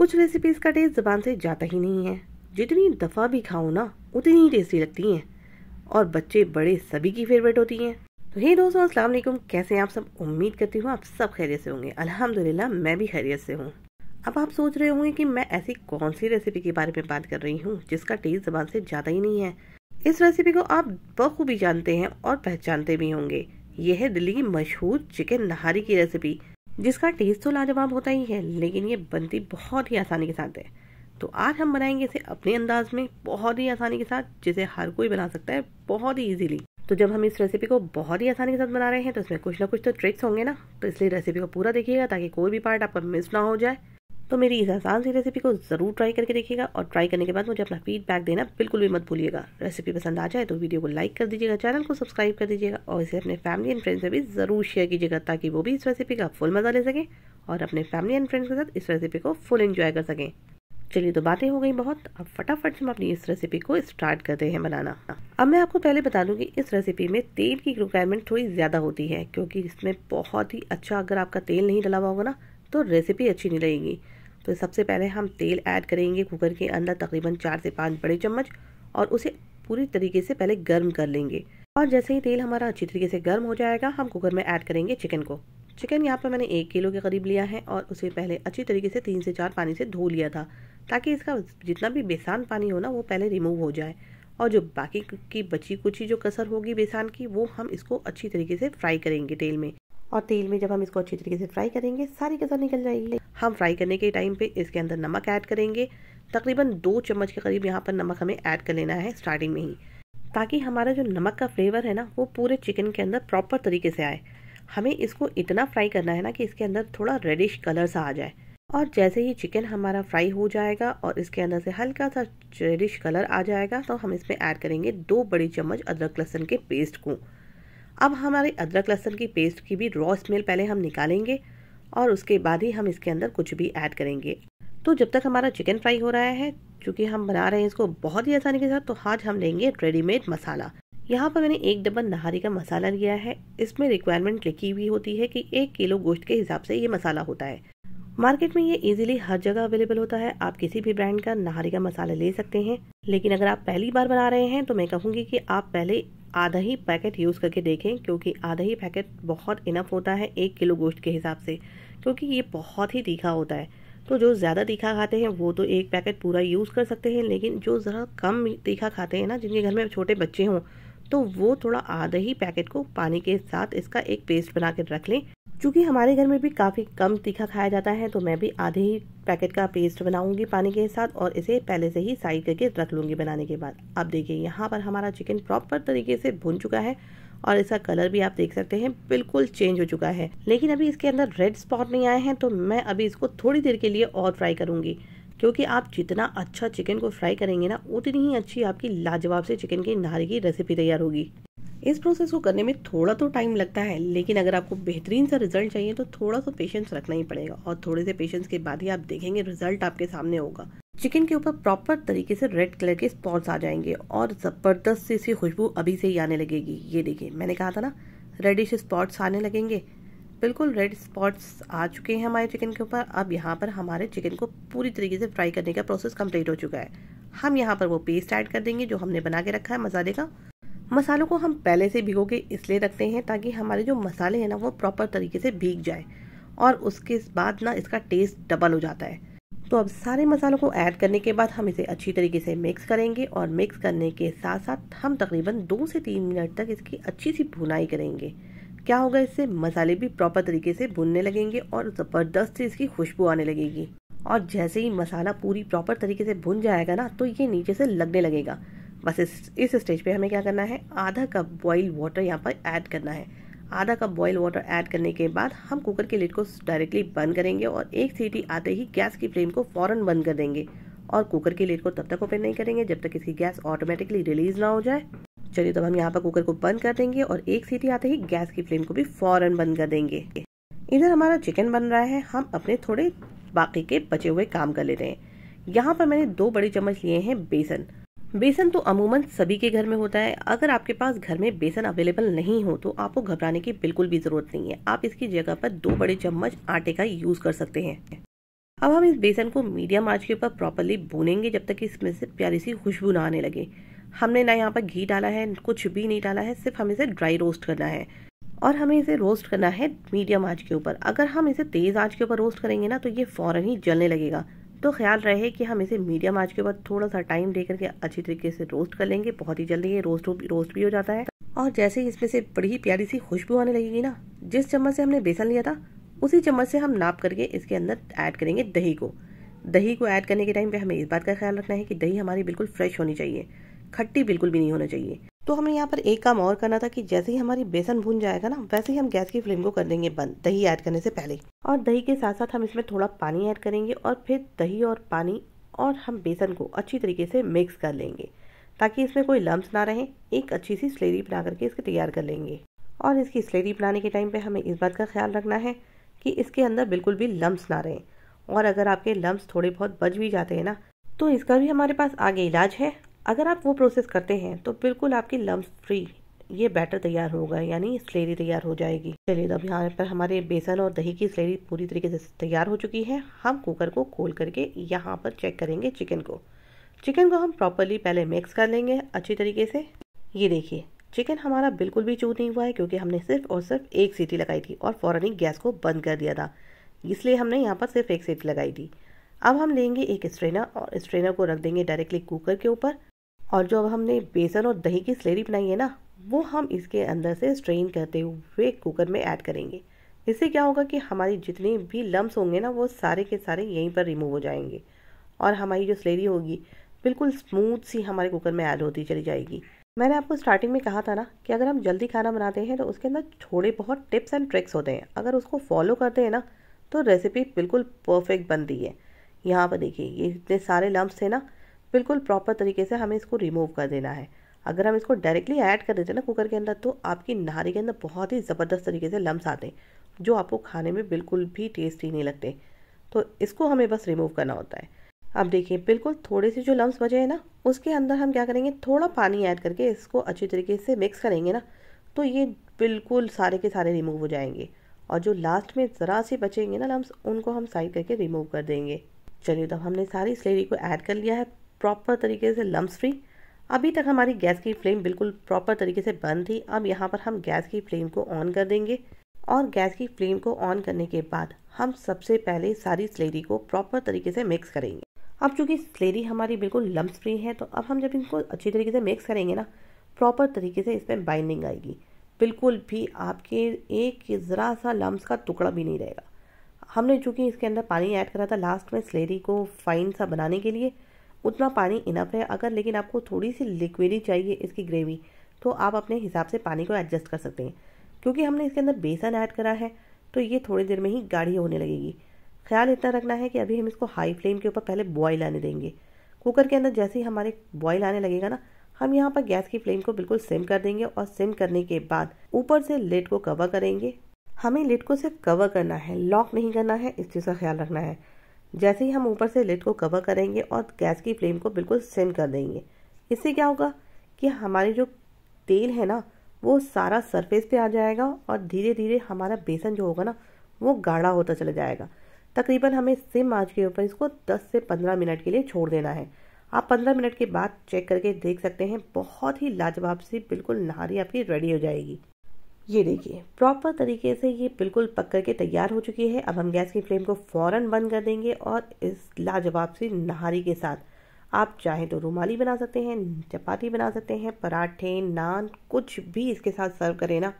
कुछ रेसिपीज़ का टेस्ट ज़बान से जाता ही नहीं है जितनी दफ़ा भी खाओ ना उतनी ही टेस्टी लगती हैं और बच्चे बड़े सभी की फेवरेट होती हैं तो हे दोस्तों अस्सलाम वालेकुम कैसे हैं आप सब उम्मीद करती हूँ आप सब खैरियत से होंगे अल्हम्दुलिल्लाह मैं भी खैरियत से हूँ अब आप सोच रहे होंगे कि मैं ऐसी कौन सी रेसिपी के बारे में बात कर रही हूँ जिसका टेस्ट ज़बान से ज़्यादा ही नहीं है इस रेसिपी को आप बखूबी जानते हैं और पहचानते भी होंगे यह है दिल्ली की मशहूर चिकन नहारी की रेसिपी जिसका टेस्ट तो लाजवाब होता ही है लेकिन ये बनती बहुत ही आसानी के साथ है तो आज हम बनाएंगे इसे अपने अंदाज में बहुत ही आसानी के साथ जिसे हर कोई बना सकता है बहुत ही ईजिली तो जब हम इस रेसिपी को बहुत ही आसानी के साथ बना रहे हैं तो इसमें कुछ ना कुछ तो ट्रिक्स होंगे ना तो इसलिए रेसिपी को पूरा देखिएगा ताकि कोई भी पार्ट आपका मिस ना हो जाए तो मेरी इस आसान सी रेसिपी को ज़रूर ट्राई करके देखिएगा और ट्राई करने के बाद मुझे अपना फीडबैक देना बिल्कुल भी मत भूलिएगा रेसिपी पसंद आ जाए तो वीडियो को लाइक कर दीजिएगा चैनल को सब्सक्राइब कर दीजिएगा और इसे अपने फैमिली एंड फ्रेंड्स से भी ज़रूर शेयर कीजिएगा ताकि वो भी इस रेसिपी का फुल मज़ा ले सकें और अपने फैमिली एंड फ्रेंड्स के साथ इस रेसिपी को फुल इन्जॉय कर सकें चलिए तो बातें हो गई बहुत अब फटाफट से हम अपनी इस रेसिपी को स्टार्ट करते हैं बनाना अब मैं आपको पहले बता दूं कि इस रेसिपी में तेल की रिक्वायरमेंट थोड़ी ज़्यादा होती है क्योंकि इसमें बहुत ही अच्छा अगर आपका तेल नहीं डला हुआ होगा ना तो रेसिपी अच्छी नहीं लगेगी तो सबसे पहले हम तेल ऐड करेंगे कुकर के अंदर तकरीबन चार से पाँच बड़े चम्मच और उसे पूरी तरीके से पहले गर्म कर लेंगे और जैसे ही तेल हमारा अच्छी तरीके से गर्म हो जाएगा हम कुकर में ऐड करेंगे चिकन को चिकन यहाँ पर मैंने एक किलो के करीब लिया है और उसे पहले अच्छी तरीके से तीन से चार पानी से धो लिया था ताकि इसका जितना भी बेसान पानी हो ना वो पहले रिमूव हो जाए और जो बाकी की बची कुछ ही जो कसर होगी बेसान की वो हम इसको अच्छी तरीके से फ्राई करेंगे तेल में और तेल में जब हम इसको अच्छी तरीके से फ्राई करेंगे सारी गजा निकल जाएगी हम फ्राई करने के टाइम पे इसके अंदर नमक ऐड करेंगे तकरीबन दो चम्मच के करीब यहाँ पर नमक हमें ऐड कर लेना है स्टार्टिंग में ही ताकि हमारा जो नमक का फ्लेवर है ना वो पूरे चिकन के अंदर प्रॉपर तरीके से आए हमें इसको इतना फ्राई करना है ना कि इसके अंदर थोड़ा रेडिश कलर सा आ जाए और जैसे ही चिकन हमारा फ्राई हो जाएगा और इसके अंदर से हल्का सा रेडिश कलर आ जाएगा तो हम इसमें ऐड करेंगे दो बड़ी चम्मच अदरक लहसुन के पेस्ट को अब हमारे अदरक लहसन की पेस्ट की भी रॉ स्मेल पहले हम निकालेंगे और उसके बाद ही हम इसके अंदर कुछ भी ऐड करेंगे तो जब तक हमारा चिकन फ्राई हो रहा है क्योंकि हम बना रहे हैं इसको बहुत ही आसानी के साथ तो आज हम लेंगे रेडीमेड मसाला यहाँ पर मैंने एक डब्बा नहारी का मसाला लिया है इसमें रिक्वायरमेंट लिखी हुई होती है कि एक किलो गोश्त के हिसाब से ये मसाला होता है मार्केट में ये इजीली हर जगह अवेलेबल होता है आप किसी भी ब्रांड का नहारी का मसाला ले सकते हैं लेकिन अगर आप पहली बार बना रहे हैं तो मैं कहूँगी कि आप पहले आधा ही पैकेट यूज़ करके देखें क्योंकि आधा ही पैकेट बहुत इनफ होता है एक किलो गोश्त के हिसाब से क्योंकि ये बहुत ही तीखा होता है तो जो ज़्यादा तीखा खाते हैं वो तो एक पैकेट पूरा यूज़ कर सकते हैं लेकिन जो ज़रा कम तीखा खाते हैं ना जिनके घर में छोटे बच्चे हों तो वो थोड़ा आधा ही पैकेट को पानी के साथ इसका एक पेस्ट बना कर रख लें क्योंकि हमारे घर में भी काफ़ी कम तीखा खाया जाता है तो मैं भी आधे ही पैकेट का पेस्ट बनाऊंगी पानी के साथ और इसे पहले से ही साइड करके रख लूँगी बनाने के बाद अब देखिए यहाँ पर हमारा चिकन प्रॉपर तरीके से भुन चुका है और इसका कलर भी आप देख सकते हैं बिल्कुल चेंज हो चुका है लेकिन अभी इसके अंदर रेड स्पॉट नहीं आए हैं तो मैं अभी इसको थोड़ी देर के लिए और फ्राई करूँगी क्योंकि आप जितना अच्छा चिकन को फ्राई करेंगे ना उतनी ही अच्छी आपकी लाजवाब से चिकन की नारी की रेसिपी तैयार होगी इस प्रोसेस को करने में थोड़ा तो टाइम लगता है लेकिन अगर आपको बेहतरीन सा रिजल्ट चाहिए तो थोड़ा सा पेशेंस रखना ही पड़ेगा और थोड़े से पेशेंस के बाद ही आप देखेंगे रिजल्ट आपके सामने होगा चिकन के ऊपर प्रॉपर तरीके से रेड कलर के स्पॉट्स आ जाएंगे और ज़बरदस्त सी इसकी खुशबू अभी से ही आने लगेगी ये देखिए मैंने कहा था ना रेडिश स्पॉट्स आने लगेंगे बिल्कुल रेड स्पॉट्स आ चुके हैं हमारे चिकन के ऊपर अब यहाँ पर हमारे चिकन को पूरी तरीके से फ्राई करने का प्रोसेस कंप्लीट हो चुका है हम यहाँ पर वो पेस्ट ऐड कर देंगे जो हमने बना के रखा है मसाले का मसालों को हम पहले से भिगो के इसलिए रखते हैं ताकि हमारे जो मसाले हैं ना वो प्रॉपर तरीके से भीग जाए और उसके बाद ना इसका टेस्ट डबल हो जाता है तो अब सारे मसालों को ऐड करने के बाद हम इसे अच्छी तरीके से मिक्स करेंगे और मिक्स करने के साथ साथ हम तकरीबन दो से तीन मिनट तक इसकी अच्छी सी भुनाई करेंगे क्या होगा इससे मसाले भी प्रॉपर तरीके से भुनने लगेंगे और ज़बरदस्त से इसकी खुशबू आने लगेगी और जैसे ही मसाला पूरी प्रॉपर तरीके से भुन जाएगा ना तो ये नीचे से लगने लगेगा बस इस इस स्टेज पे हमें क्या करना है आधा कप बॉइल वाटर यहाँ पर ऐड करना है आधा कप बॉईल वाटर ऐड करने के बाद हम कुकर के लिड को डायरेक्टली बंद करेंगे और एक सीटी आते ही गैस की फ्लेम को फ़ौरन बंद कर देंगे और कुकर के लिड को तब तक ओपन नहीं करेंगे जब तक इसकी गैस ऑटोमेटिकली रिलीज ना हो जाए चलिए तो हम यहाँ पर कुकर को बंद कर देंगे और एक सीटी आते ही गैस की फ्लेम को भी फौरन बंद कर देंगे इधर हमारा चिकन बन रहा है हम अपने थोड़े बाकी के बचे हुए काम कर लेते हैं यहाँ पर मैंने दो बड़े चम्मच लिए हैं बेसन बेसन तो अमूमन सभी के घर में होता है अगर आपके पास घर में बेसन अवेलेबल नहीं हो तो आपको घबराने की बिल्कुल भी ज़रूरत नहीं है आप इसकी जगह पर दो बड़े चम्मच आटे का यूज़ कर सकते हैं अब हम इस बेसन को मीडियम आंच के ऊपर प्रॉपरली भूनेंगे जब तक इसमें से प्यारी सी खुशबू ना आने लगे हमने ना यहाँ पर घी डाला है कुछ भी नहीं डाला है सिर्फ हमें इसे ड्राई रोस्ट करना है और हमें इसे रोस्ट करना है मीडियम आंच के ऊपर अगर हम इसे तेज़ आंच के ऊपर रोस्ट करेंगे ना तो ये फ़ौरन ही जलने लगेगा तो ख्याल रहे कि हम इसे मीडियम आंच के ऊपर थोड़ा सा टाइम दे करके अच्छी तरीके से रोस्ट कर लेंगे बहुत ही जल्दी ये रोस्ट रोस्ट भी हो जाता है और जैसे ही इसमें से बड़ी ही प्यारी सी खुशबू आने लगेगी ना जिस चम्मच से हमने बेसन लिया था उसी चम्मच से हम नाप करके इसके अंदर ऐड करेंगे दही को दही को ऐड करने के टाइम पे हमें इस बात का ख्याल रखना है कि दही हमारी बिल्कुल फ्रेश होनी चाहिए खट्टी बिल्कुल भी नहीं होना चाहिए तो हमें यहाँ पर एक काम और करना था कि जैसे ही हमारी बेसन भून जाएगा ना वैसे ही हम गैस की फ्लेम को कर देंगे बंद दही ऐड करने से पहले और दही के साथ साथ हम इसमें थोड़ा पानी ऐड करेंगे और फिर दही और पानी और हम बेसन को अच्छी तरीके से मिक्स कर लेंगे ताकि इसमें कोई लम्ब ना रहे एक अच्छी सी स्लेरी बना करके इसके तैयार कर लेंगे और इसकी स्लेरी बनाने के टाइम पे हमें इस बात का ख्याल रखना है कि इसके अंदर बिल्कुल भी लम्ब ना रहें और अगर आपके लम्ब थोड़े बहुत बच भी जाते हैं ना तो इसका भी हमारे पास आगे इलाज है अगर आप वो प्रोसेस करते हैं तो बिल्कुल आपकी लम्ब फ्री ये बैटर तैयार होगा यानी स्लेरी तैयार हो जाएगी चलिए तो अब यहाँ पर हमारे बेसन और दही की स्लेरी पूरी तरीके से तैयार हो चुकी है हम कुकर को खोल करके यहाँ पर चेक करेंगे चिकन को चिकन को हम प्रॉपरली पहले मिक्स कर लेंगे अच्छी तरीके से ये देखिए चिकन हमारा बिल्कुल भी चूर नहीं हुआ है क्योंकि हमने सिर्फ और सिर्फ एक सीटी लगाई थी और फ़ौरन ही गैस को बंद कर दिया था इसलिए हमने यहाँ पर सिर्फ एक सीटी लगाई थी अब हम लेंगे एक स्ट्रेनर और स्ट्रेनर को रख देंगे डायरेक्टली कुकर के ऊपर और जो अब हमने बेसन और दही की स्लेरी बनाई है ना वो हम इसके अंदर से स्ट्रेन करते हुए कुकर में ऐड करेंगे इससे क्या होगा कि हमारी जितने भी लम्ब होंगे ना वो सारे के सारे यहीं पर रिमूव हो जाएंगे और हमारी जो स्लेरी होगी बिल्कुल स्मूथ सी हमारे कुकर में ऐड होती चली जाएगी मैंने आपको स्टार्टिंग में कहा था ना कि अगर हम जल्दी खाना बनाते हैं तो उसके अंदर थोड़े बहुत टिप्स एंड ट्रिक्स होते हैं अगर उसको फॉलो करते हैं ना तो रेसिपी बिल्कुल परफेक्ट बनती है यहाँ पर देखिए ये इतने सारे लम्ब थे ना बिल्कुल प्रॉपर तरीके से हमें इसको रिमूव कर देना है अगर हम इसको डायरेक्टली ऐड कर देते ना कुकर के अंदर तो आपकी नारी के अंदर बहुत ही ज़बरदस्त तरीके से लम्स आते हैं जो आपको खाने में बिल्कुल भी टेस्टी नहीं लगते तो इसको हमें बस रिमूव करना होता है अब देखिए बिल्कुल थोड़े से जो लम्स बचे हैं ना उसके अंदर हम क्या करेंगे थोड़ा पानी ऐड करके इसको अच्छी तरीके से मिक्स करेंगे ना तो ये बिल्कुल सारे के सारे रिमूव हो जाएंगे और जो लास्ट में ज़रा से बचेंगे ना लम्स उनको हम साइड करके रिमूव कर देंगे चलिए तो हमने सारी स्लेरी को ऐड कर लिया है प्रॉपर तरीके से लम्ब फ्री अभी तक हमारी गैस की फ्लेम बिल्कुल प्रॉपर तरीके से बंद थी अब यहाँ पर हम गैस की फ्लेम को ऑन कर देंगे और गैस की फ्लेम को ऑन करने के बाद हम सबसे पहले सारी स्लेरी को प्रॉपर तरीके से मिक्स करेंगे अब चूंकि स्लेरी हमारी बिल्कुल लम्ब फ्री है तो अब हम जब इनको अच्छी तरीके से मिक्स करेंगे ना प्रॉपर तरीके से इसमें बाइंडिंग आएगी बिल्कुल भी आपके एक ज़रा सा लम्ब का टुकड़ा भी नहीं रहेगा हमने चूँकि इसके अंदर पानी ऐड करा था लास्ट में स्लेरी को फाइन सा बनाने के लिए उतना पानी इनफ है अगर लेकिन आपको थोड़ी सी लिक्विडी चाहिए इसकी ग्रेवी तो आप अपने हिसाब से पानी को एडजस्ट कर सकते हैं क्योंकि हमने इसके अंदर बेसन ऐड करा है तो ये थोड़ी देर में ही गाढ़ी होने लगेगी ख्याल इतना रखना है कि अभी हम इसको हाई फ्लेम के ऊपर पहले बॉयल आने देंगे कुकर के अंदर जैसे ही हमारे बॉयल आने लगेगा ना हम यहाँ पर गैस की फ्लेम को बिल्कुल सिम कर देंगे और सिम करने के बाद ऊपर से लेट को कवर करेंगे हमें लेट को सिर्फ कवर करना है लॉक नहीं करना है इस चीज़ का ख्याल रखना है जैसे ही हम ऊपर से लिट को कवर करेंगे और गैस की फ्लेम को बिल्कुल सिम कर देंगे इससे क्या होगा कि हमारी जो तेल है ना वो सारा सरफेस पे आ जाएगा और धीरे धीरे हमारा बेसन जो होगा ना वो गाढ़ा होता चला जाएगा तकरीबन हमें सिम आज के ऊपर इसको 10 से 15 मिनट के लिए छोड़ देना है आप 15 मिनट के बाद चेक करके देख सकते हैं बहुत ही लाजवाब सी बिल्कुल नहारी आपकी रेडी हो जाएगी ये देखिए प्रॉपर तरीके से ये बिल्कुल पक कर के तैयार हो चुकी है अब हम गैस की फ्लेम को फ़ौरन बंद कर देंगे और इस लाजवाब सी नहारी के साथ आप चाहें तो रूमाली बना सकते हैं चपाती बना सकते हैं पराठे नान कुछ भी इसके साथ सर्व करें ना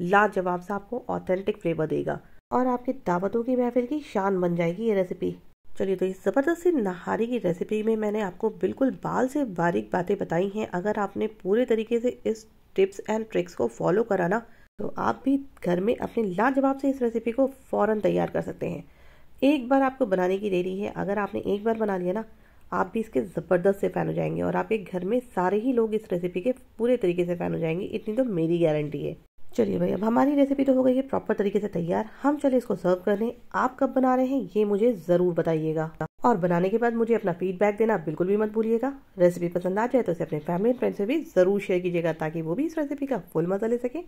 लाजवाब सा आपको ऑथेंटिक फ्लेवर देगा और आपकी दावतों की महफिल की शान बन जाएगी ये रेसिपी चलिए तो इस ज़बरदस्त सी नहारी की रेसिपी में मैंने आपको बिल्कुल बाल से बारीक बातें बताई हैं अगर आपने पूरे तरीके से इस टिप्स एंड ट्रिक्स को फॉलो करा ना तो आप भी घर में अपने लाजवाब से इस रेसिपी को फ़ौरन तैयार कर सकते हैं एक बार आपको बनाने की देरी है अगर आपने एक बार बना लिया ना आप भी इसके ज़बरदस्त से फ़ैन हो जाएंगे और आपके घर में सारे ही लोग इस रेसिपी के पूरे तरीके से फ़ैन हो जाएंगे इतनी तो मेरी गारंटी है चलिए भाई अब हमारी रेसिपी तो हो गई है प्रॉपर तरीके से तैयार हम चले इसको सर्व कर लें आप कब बना रहे हैं ये मुझे ज़रूर बताइएगा और बनाने के बाद मुझे अपना फीडबैक देना बिल्कुल भी मत भूलिएगा रेसिपी पसंद आ जाए तो इसे अपने फैमिली फ्रेंड से भी ज़रूर शेयर कीजिएगा ताकि वो भी इस रेसिपी का फुल मज़ा ले सके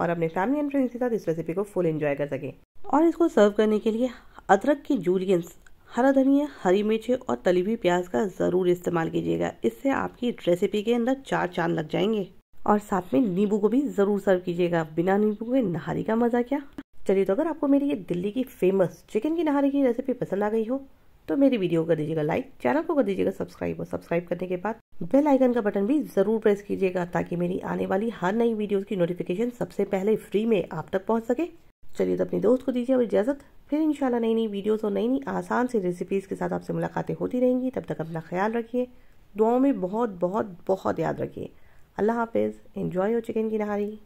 और अपने फैमिली एंड फ्रेंड्स के साथ इस रेसिपी को फुल एंजॉय कर सकें और इसको सर्व करने के लिए अदरक की जूलियंस हरा धनिया हरी मिर्ची और तली हुई प्याज का ज़रूर इस्तेमाल कीजिएगा इससे आपकी रेसिपी के अंदर चार चांद लग जाएंगे और साथ में नींबू को भी ज़रूर सर्व कीजिएगा बिना नींबू के नहारी का मज़ा क्या चलिए तो अगर आपको मेरी ये दिल्ली की फेमस चिकन की नहारी की रेसिपी पसंद आ गई हो तो मेरी वीडियो कर दीजिएगा लाइक चैनल को कर दीजिएगा सब्सक्राइब और सब्सक्राइब करने के बाद बेल आइकन का बटन भी ज़रूर प्रेस कीजिएगा ताकि मेरी आने वाली हर नई वीडियो की नोटिफिकेशन सबसे पहले फ्री में आप तक पहुंच सके चलिए तो अपने दोस्त को दीजिए अब इजाज़त फिर इंशाल्लाह नई नई वीडियोस और नई नई आसान सी रेसिपीज़ के साथ आपसे मुलाकातें होती रहेंगी तब तक अपना ख्याल रखिए दुआओं में बहुत बहुत बहुत याद रखिए अल्लाह हाफिज़ एंजॉय योर चिकन की नहारी